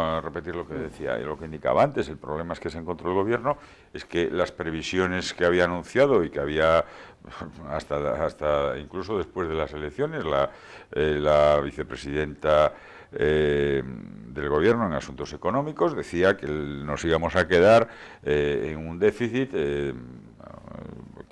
a repetir lo que decía y lo que indicaba antes, el problema es que se encontró el gobierno, es que las previsiones que había anunciado y que había hasta, hasta incluso después de las elecciones, la, eh, vicepresidenta eh, del gobierno en asuntos económicos decía que nos íbamos a quedar eh, en un déficit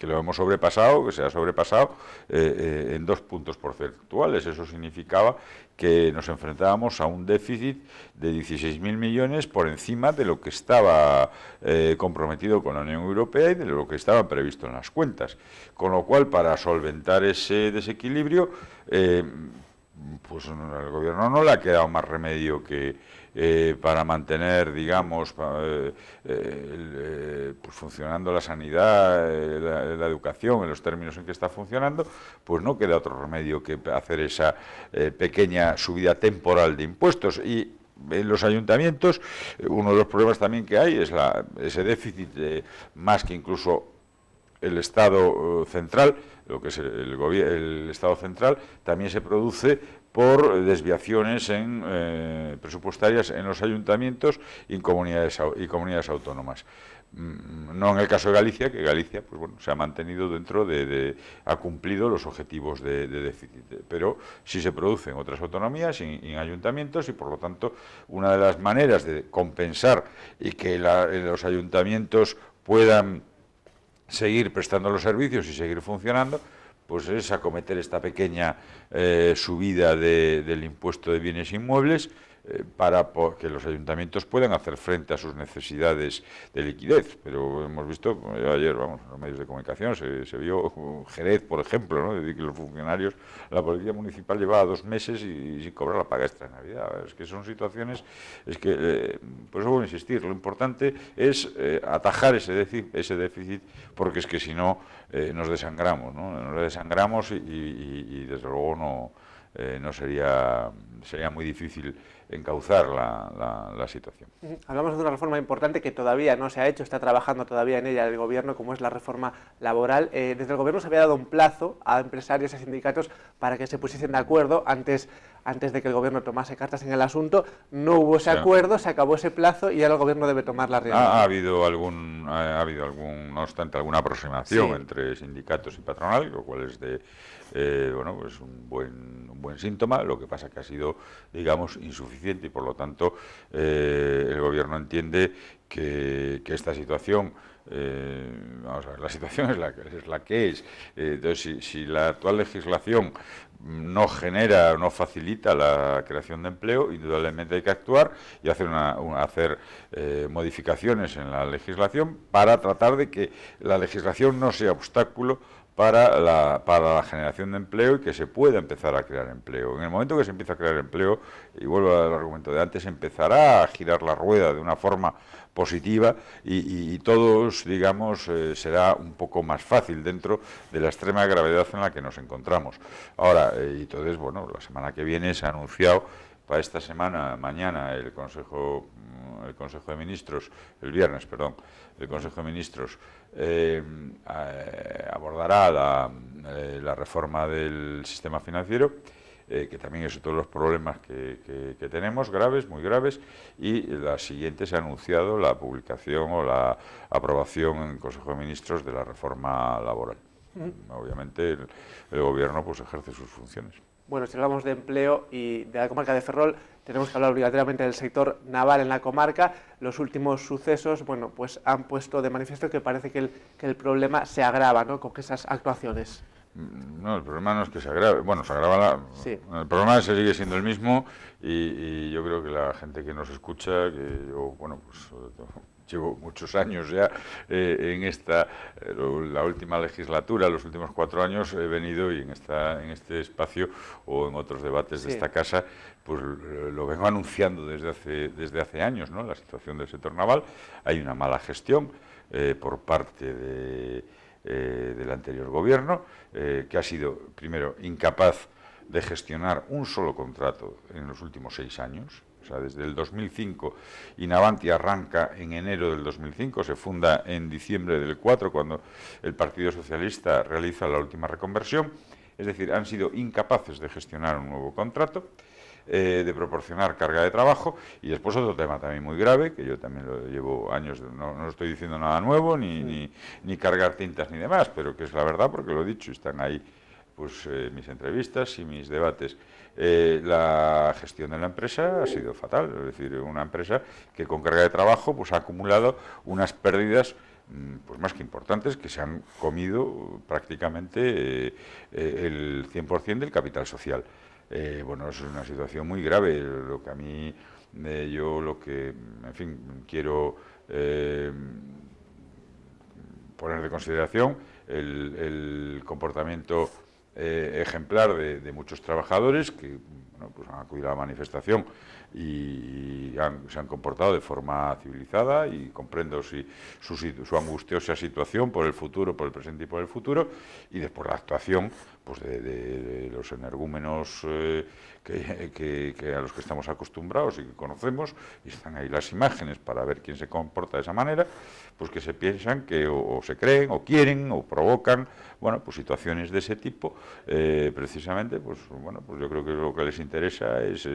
que lo hemos sobrepasado, que se ha sobrepasado eh, eh, en dos puntos porcentuales. Eso significaba que nos enfrentábamos a un déficit de 16.000 millones por encima de lo que estaba eh, comprometido con la Unión Europea y de lo que estaba previsto en las cuentas. Con lo cual, para solventar ese desequilibrio, pues al gobierno no le ha quedado más remedio que eh, para mantener, digamos, eh, eh, pues funcionando la sanidad, la, educación, en los términos en que está funcionando, pues no queda otro remedio que hacer esa pequeña subida temporal de impuestos. Y en los ayuntamientos, uno de los problemas también que hay es ese déficit, más que incluso el Estado central, lo que es el, el Estado central, también se produce por desviaciones en, eh, presupuestarias en los ayuntamientos y comunidades, y comunidades autónomas. Mm, no en el caso de Galicia, que Galicia pues se ha mantenido dentro de, ha cumplido los objetivos de, déficit, pero sí se producen otras autonomías y, en ayuntamientos y por lo tanto una de las maneras de compensar y que los ayuntamientos puedan seguir prestando los servicios y seguir funcionando pues es acometer esta pequeña eh, subida del impuesto de bienes inmuebles eh, para que los ayuntamientos puedan hacer frente a sus necesidades de liquidez. Pero hemos visto, eh, ayer, vamos, en los medios de comunicación se, vio uh, Jerez, por ejemplo, ¿no? de que los funcionarios, la policía municipal llevaba dos meses y, sin cobrar la paga extra de Navidad. Es que son situaciones, es que, eh, por eso voy a insistir, lo importante es atajar ese déficit, ese déficit, porque es que si no nos desangramos, ¿no? nos desangramos y desde luego no eh, no sería, sería muy difícil encauzar la, situación. Hablamos de una reforma importante que todavía no se ha hecho, está trabajando todavía en ella el Gobierno, como es la reforma laboral. Eh, desde el Gobierno se había dado un plazo a empresarios y a sindicatos para que se pusiesen de acuerdo antes antes de que el gobierno tomase cartas en el asunto, no hubo ese acuerdo, se acabó ese plazo y ahora el gobierno debe tomar la realidad Ha, habido algún, ha, habido algún, no obstante, alguna aproximación entre sindicatos y patronal, lo cual es de, eh, bueno, pues un buen, un buen síntoma, lo que pasa que ha sido, digamos, insuficiente y por lo tanto eh, el gobierno entiende que, esta situación... Eh, vamos a ver, la situación es la, es la que es. entonces, si, la actual legislación no genera, no facilita la creación de empleo, indudablemente hay que actuar y hacer, hacer eh, modificaciones en la legislación para tratar de que la legislación no sea obstáculo para la, para la generación de empleo y que se pueda empezar a crear empleo. En el momento que se empieza a crear empleo, y vuelvo al argumento de antes, empezará a girar la rueda de una forma positiva y, todos, digamos, eh, será un poco más fácil dentro de la extrema gravedad en la que nos encontramos. Ahora, eh, y entonces, bueno, la semana que viene se ha anunciado para esta semana, mañana, el Consejo, mm, el Consejo de Ministros, el viernes, perdón, el Consejo de Ministros eh, eh, abordará la, reforma del sistema financiero, que también es todos los problemas que, que, tenemos, graves, muy graves, y la siguiente se ha anunciado la publicación o la aprobación en el Consejo de Ministros de la reforma laboral. Obviamente el, gobierno pues ejerce sus funciones. Bueno, si hablamos de empleo y de la comarca de Ferrol, tenemos que hablar obligatoriamente del sector naval en la comarca. Los últimos sucesos bueno, pues han puesto de manifiesto que parece que el, problema se agrava con esas actuaciones. Mm, no, el problema no es que se agrave, bueno, se agrava la, El problema se sigue siendo el mismo y, yo creo que la gente que nos escucha, que bueno, pues llevo muchos años ya eh, en esta, eh, la última legislatura, los últimos cuatro años he venido y en, esta, en este espacio o en otros debates de esta casa, pues eh, lo vengo anunciando desde hace, desde hace años, ¿no? La situación del sector naval, hay una mala gestión por parte del anterior gobierno, que ha sido, primero, incapaz de gestionar un solo contrato en los últimos seis años, o sea, desde el 2005. Inavanti arranca en enero del 2005, se funda en diciembre del 4, cuando el Partido Socialista realiza la última reconversión. Es decir, han sido incapaces de gestionar un nuevo contrato. Eh, de proporcionar carga de trabajo. Y después otro tema también muy grave, que yo también lo llevo años, no, no estoy diciendo nada nuevo, ni, cargar tintas ni demás, pero que es la verdad porque lo he dicho, están ahí pues eh, mis entrevistas y mis debates eh, la gestión de la empresa ha sido fatal. Es decir, una empresa que con carga de trabajo pues, ha acumulado unas pérdidas mm, pues más que importantes, que se han comido prácticamente eh, el 100% del capital social. Eh, bueno, es una situación muy grave. Lo que a mí, yo lo que, en fin, quiero poner de consideración el comportamiento eh, ejemplar de, muchos trabajadores que pues han acudido a la manifestación y, se han comportado de forma civilizada y comprendo su, su angustiosa situación por el futuro, por el presente y por el futuro, y después la actuación pues de, los energúmenos eh, que, a los que estamos acostumbrados y que conocemos, y están ahí las imágenes para ver quién se comporta de esa manera, pues que se piensan que o, se creen, o quieren, o provocan, bueno, pues situaciones de ese tipo, eh, precisamente, pues bueno, pues yo creo que lo que les interesa es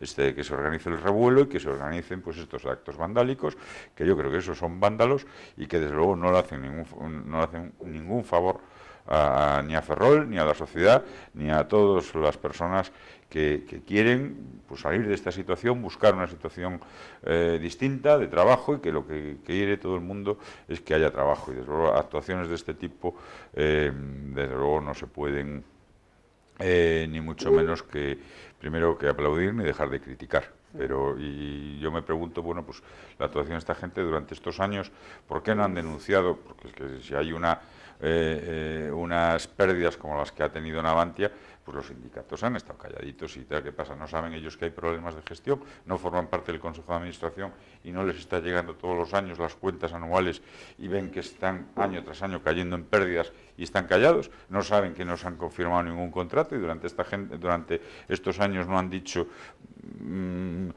este, que se organice el revuelo y que se organicen pues estos actos vandálicos, que yo creo que esos son vándalos y que desde luego no le hacen ningún, no le hacen ningún favor ni a Ferrol, ni a la sociedad, ni a todas las personas que, quieren pues, salir de esta situación, buscar una situación eh, distinta de trabajo y que lo que, quiere todo el mundo es que haya trabajo. Y desde luego actuaciones de este tipo, eh, desde luego, no se pueden eh, ni mucho menos que primero que aplaudir ni dejar de criticar. Pero y yo me pregunto, bueno, pues la actuación de esta gente durante estos años, ¿por qué no han denunciado? Porque es que si hay una eh, eh, unas pérdidas como las que ha tenido Navantia pues los sindicatos han estado calladitos y tal, ¿qué pasa? No saben ellos que hay problemas de gestión, no forman parte del Consejo de Administración y no les está llegando todos los años las cuentas anuales y ven que están año tras año cayendo en pérdidas y están callados, no saben que no se han confirmado ningún contrato y durante, esta gente, durante estos años no han dicho, mm, eh,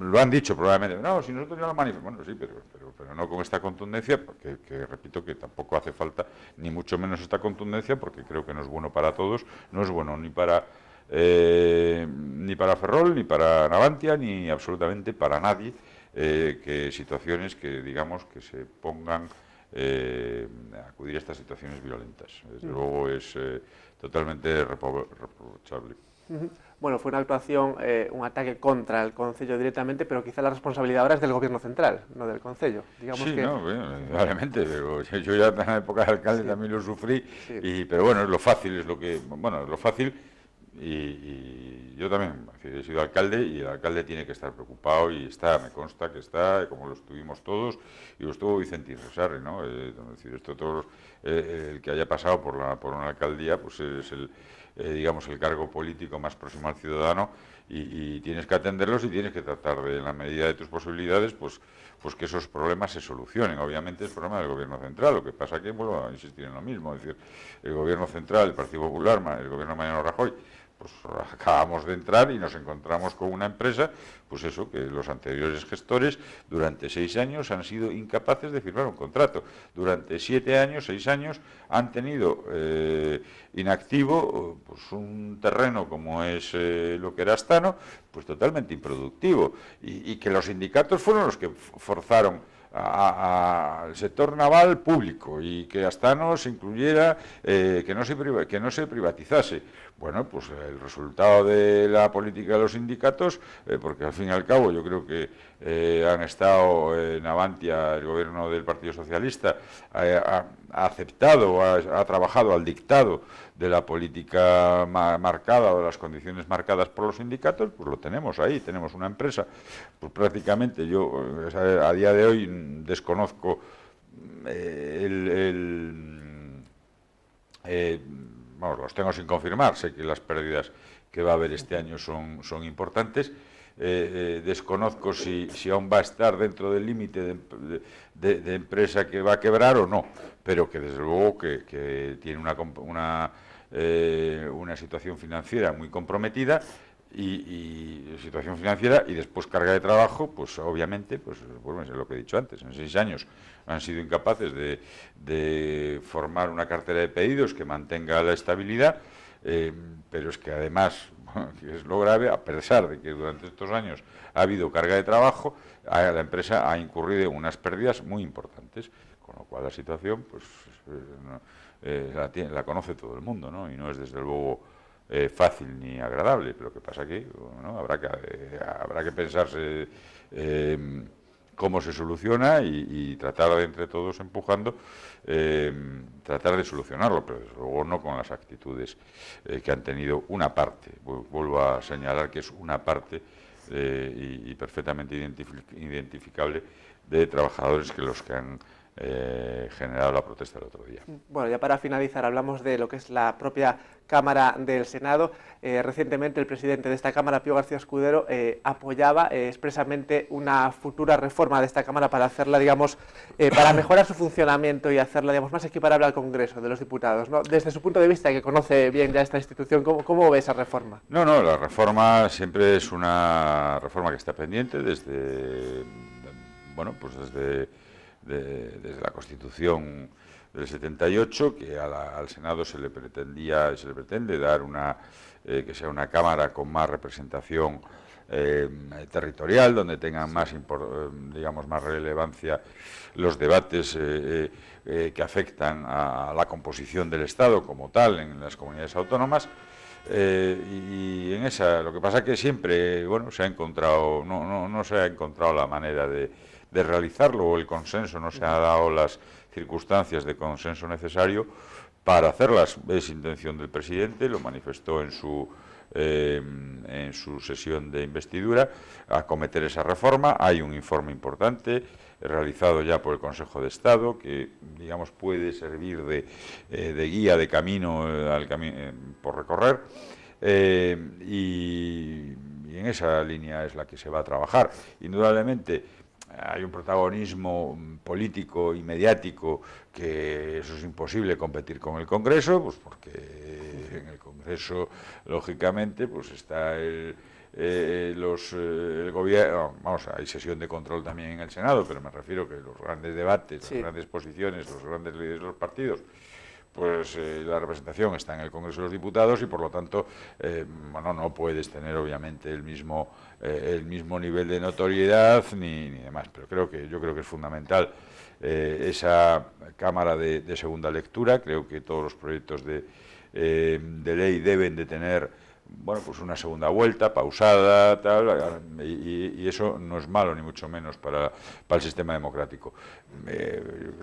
lo han dicho probablemente, no, si nosotros ya lo manifestamos, bueno, sí, pero, pero, no con esta contundencia, porque que, repito que tampoco hace falta ni mucho menos esta contundencia, porque creo que no es bueno para todos, no es bueno ni para, eh, ni para Ferrol, ni para Navantia, ni absolutamente para nadie, eh, que situaciones que, digamos, que se pongan eh, a acudir a estas situaciones violentas. Desde mm. luego es totalmente reprochable bueno, fue una actuación, eh, un ataque contra el Concello directamente, pero quizá la responsabilidad ahora es del Gobierno Central, no del Concello. Sí, no, bueno, obviamente, pero yo ya en la época de alcalde también lo sufrí, y, pero bueno, es lo fácil, es lo que, bueno, es lo fácil, y, yo también he sido alcalde y el alcalde tiene que estar preocupado y está, me consta que está, como lo estuvimos todos, y lo estuvo Vicente Rosarri, ¿no? Eh, es decir, esto todos, eh, el que haya pasado por, por una alcaldía, pues es el eh, digamos, el cargo político más próximo al ciudadano y, tienes que atenderlos y tienes que tratar de, en la medida de tus posibilidades, pues, pues que esos problemas se solucionen. Obviamente es problema del Gobierno Central, lo que pasa que, vuelvo a insistir en lo mismo, es decir, el Gobierno Central, el Partido Popular, el Gobierno de Mariano Rajoy, pues, acabamos de entrar y nos encontramos con una empresa, pues eso, que los anteriores gestores durante seis años han sido incapaces de firmar un contrato. Durante siete años, seis años, han tenido eh, inactivo eh, pues un terreno como es eh, lo que era Astano, pues totalmente improductivo. y que los sindicatos fueron los que forzaron al sector naval público y que hasta no se incluyera, eh, que, no se que no se privatizase. Bueno, pues eh, el resultado de la política de los sindicatos, eh, porque al fin y al cabo yo creo que han estado en Avantia, el gobierno del Partido Socialista ha, aceptado, ha trabajado al dictado de la política marcada o de las condiciones marcadas por los sindicatos, pues lo tenemos ahí, tenemos una empresa. Pues prácticamente yo eh, a día de hoy desconozco mm, eh, el, mm, eh, los tengo sin confirmar, sé que las pérdidas que va a haber este año son, son importantes, eh, eh, desconozco si, aún va a estar dentro del límite de, empresa que va a quebrar o no, pero que desde luego que, tiene una, eh, una, situación financiera muy comprometida y, situación financiera y después carga de trabajo, pues obviamente, pues vuelven a lo que he dicho antes, en seis años han sido incapaces de, formar una cartera de pedidos que mantenga la estabilidad, pero es que además que es lo grave, a pesar de que durante estos años ha habido carga de trabajo, la empresa ha incurrido en unas pérdidas muy importantes, con lo cual la situación pues, eh, eh, la, la, conoce todo el mundo, ¿no? y no es desde luego eh, fácil ni agradable. Lo que pasa aquí? habrá que, habrá que pensarse cómo se soluciona y, tratar de entre todos empujando, eh, tratar de solucionarlo, pero desde luego no con las actitudes eh, que han tenido una parte. Vuelvo a señalar que es una parte eh, y, perfectamente identificable de trabajadores que los que han eh, generado la protesta el otro día. Bueno, ya para finalizar, hablamos de lo que es la propia Cámara del Senado. Eh, recientemente el presidente de esta Cámara, Pío García Escudero, eh, apoyaba eh, expresamente una futura reforma de esta Cámara para hacerla, digamos, para mejorar su funcionamiento y hacerla, digamos, más equiparable al Congreso de los Diputados. Desde su punto de vista, que conoce bien ya esta institución, ¿cómo, ¿cómo ve esa reforma? No, no, la reforma siempre es una reforma que está pendiente desde, bueno, pues desde desde la Constitución del 78, que al Senado se le pretendía, se le pretende dar una, eh, que sea una Cámara con más representación eh, territorial, donde tengan más, eh, digamos, más relevancia los debates que afectan a, la composición del Estado como tal en las comunidades autónomas. Y, en esa, lo que pasa que siempre, bueno, se ha encontrado, no, no se ha encontrado la manera de, de realizarlo o el consenso no se ha dado las circunstancias de consenso necesario para hacerlas. Es intención del presidente, lo manifestó en su eh, en su sesión de investidura a cometer esa reforma. Hay un informe importante eh, realizado ya por el Consejo de Estado que, digamos, puede servir de, eh, guía, de camino al por recorrer. Y, y en esa línea es la que se va a trabajar. Indudablemente, hay un protagonismo político y mediático que eso es imposible competir con el Congreso, pues porque en el Congreso, lógicamente, pues está el, eh, eh, gobierno, vamos, hay sesión de control también en el Senado, pero me refiero que los grandes debates, las grandes posiciones, los grandes líderes de los partidos, pues eh, la representación está en el Congreso de los Diputados y por lo tanto eh, bueno, no puedes tener obviamente el mismo, eh, el mismo nivel de notoriedad ni, demás, pero creo que, yo creo que es fundamental esa Cámara de, segunda lectura, creo que todos los proyectos de, ley deben de tener bueno, pues una segunda vuelta, pausada, tal, y, eso no es malo, ni mucho menos, para, el sistema democrático.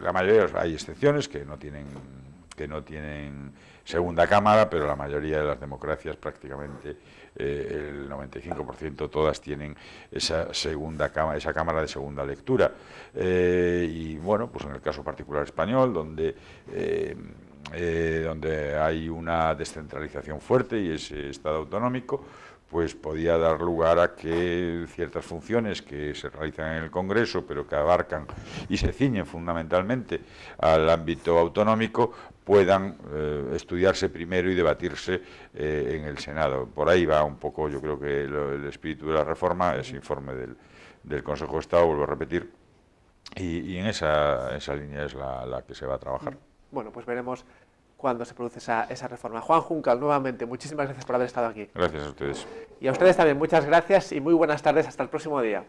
la mayoría, hay excepciones que no tienen no tienen segunda cámara, pero la mayoría de las democracias, prácticamente eh, el 95%, todas tienen esa segunda cámara, esa cámara de segunda lectura. Eh, y bueno, pues en el caso particular español, donde eh, donde hay una descentralización fuerte y es Estado autonómico, pues podía dar lugar a que ciertas funciones que se realizan en el Congreso, pero que abarcan y se ciñen fundamentalmente al ámbito autonómico, puedan eh, estudiarse primero y debatirse eh, en el Senado. Por ahí va un poco, yo creo que el espíritu de la reforma, ese informe del, Consejo de Estado, vuelvo a repetir, y, en esa, línea es la, la que se va a trabajar. Bueno, pues veremos cuando se produce esa, esa reforma. Juan Juncal, nuevamente, muchísimas gracias por haber estado aquí. Gracias a ustedes. Y a ustedes también, muchas gracias y muy buenas tardes. Hasta el próximo día.